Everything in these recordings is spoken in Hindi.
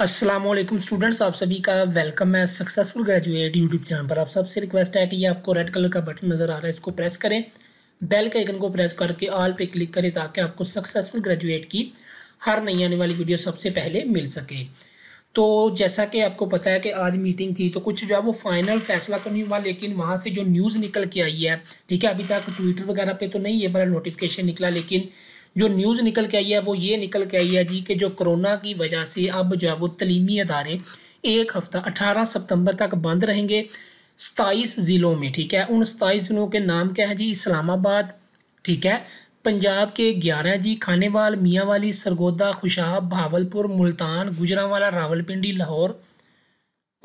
असलम स्टूडेंट्स आप सभी का वेलकम है सक्सेसफुल ग्रेजुएट यूट्यूब चैनल पर आप सबसे रिक्वेस्ट है कि ये आपको रेड कलर का बटन नज़र आ रहा है इसको प्रेस करें बेल के आइकन को प्रेस करके ऑल पे क्लिक करें ताकि आपको सक्सेसफुल ग्रेजुएट की हर नई आने वाली वीडियो सबसे पहले मिल सके तो जैसा कि आपको पता है कि आज मीटिंग थी तो कुछ जो है वो फाइनल फैसला तो नहीं हुआ लेकिन वहाँ से जो न्यूज़ निकल के आई है ठीक है अभी तक ट्विटर वगैरह पर तो नहीं ये वाला नोटिफिकेशन निकला लेकिन जो न्यूज़ निकल के आई है वो ये निकल के आई है जी कि जो कोरोना की वजह से अब जो है वो तलीमी अदारे एक हफ़्ता अठारह सितंबर तक बंद रहेंगे सताईस ज़िलों में ठीक है उन सताईस ज़िलों के नाम क्या है जी इस्लामाबाद ठीक है पंजाब के ग्यारह जी खानेवाल वाली सरगोदा खुशाब भावलपुर मुल्तान गुजरावाला रावलपिंडी लाहौर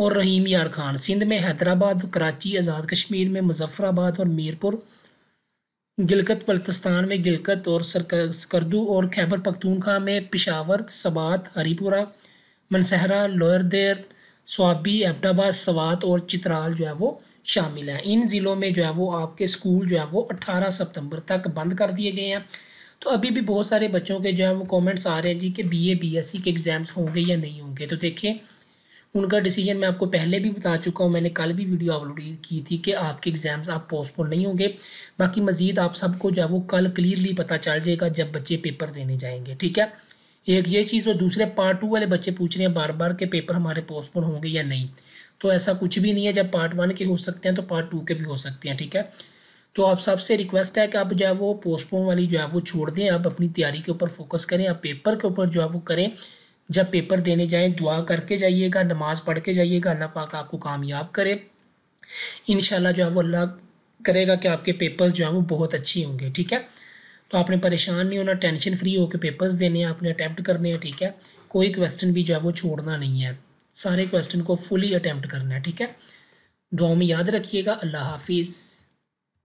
और रहीम यार खान सिंध में हैदराबाद कराची आज़ाद कश्मीर में मुजफ्फ़राबाद और मीरपुर गिलकत बल्तिस्तान में गिलकत और सरकर्दू और खैबर पख्तूनखा में पिशावर सबात हरीपुरा मनसहरा लोअर देर स्वाबी एबटाबाद सवात और चित्राल जो है वो शामिल हैं इन ज़िलों में जो है वो आपके स्कूल जो है वो 18 सितंबर तक बंद कर दिए गए हैं तो अभी भी बहुत सारे बच्चों के जो है वो कमेंट्स आ रहे हैं जी कि बीए बीएससी e के एग्ज़ाम्स होंगे या नहीं होंगे तो देखें उनका डिसीजन मैं आपको पहले भी बता चुका हूँ मैंने कल भी वीडियो अपलोड की थी कि आपके एग्ज़ाम्स आप पोस्टपोन नहीं होंगे बाकी मज़ीद आप सबको जो है वो कल क्लियरली पता चल जाएगा जब बच्चे पेपर देने जाएंगे ठीक है एक ये चीज़ और दूसरे पार्ट टू वाले बच्चे पूछ रहे हैं बार बार के पेपर हमारे पोस्टपोन होंगे या नहीं तो ऐसा कुछ भी नहीं है जब पार्ट वन के हो सकते हैं तो पार्ट टू के भी हो सकते हैं ठीक है तो आप सबसे रिक्वेस्ट है कि आप जो है वो पोस्टपोन वाली जो है वो छोड़ दें आप अपनी तैयारी के ऊपर फोकस करें आप पेपर के ऊपर जो है वो करें जब पेपर देने जाएँ दुआ करके जाइएगा नमाज़ पढ़ के जाइएगा अल्लाह पाक आपको कामयाब करे इन जो है वो अल्लाह करेगा कि आपके पेपर्स जो है वो बहुत अच्छे होंगे ठीक है तो आपने परेशान नहीं होना टेंशन फ्री होकर पेपर्स देने हैं आपने अटैम्प्ट करने हैं ठीक है कोई क्वेश्चन भी जो है वो छोड़ना नहीं है सारे क्वेश्चन को फुली अटैम्प्ट करना है ठीक है दुआ में याद रखिएगा अल्लाह हाफिज़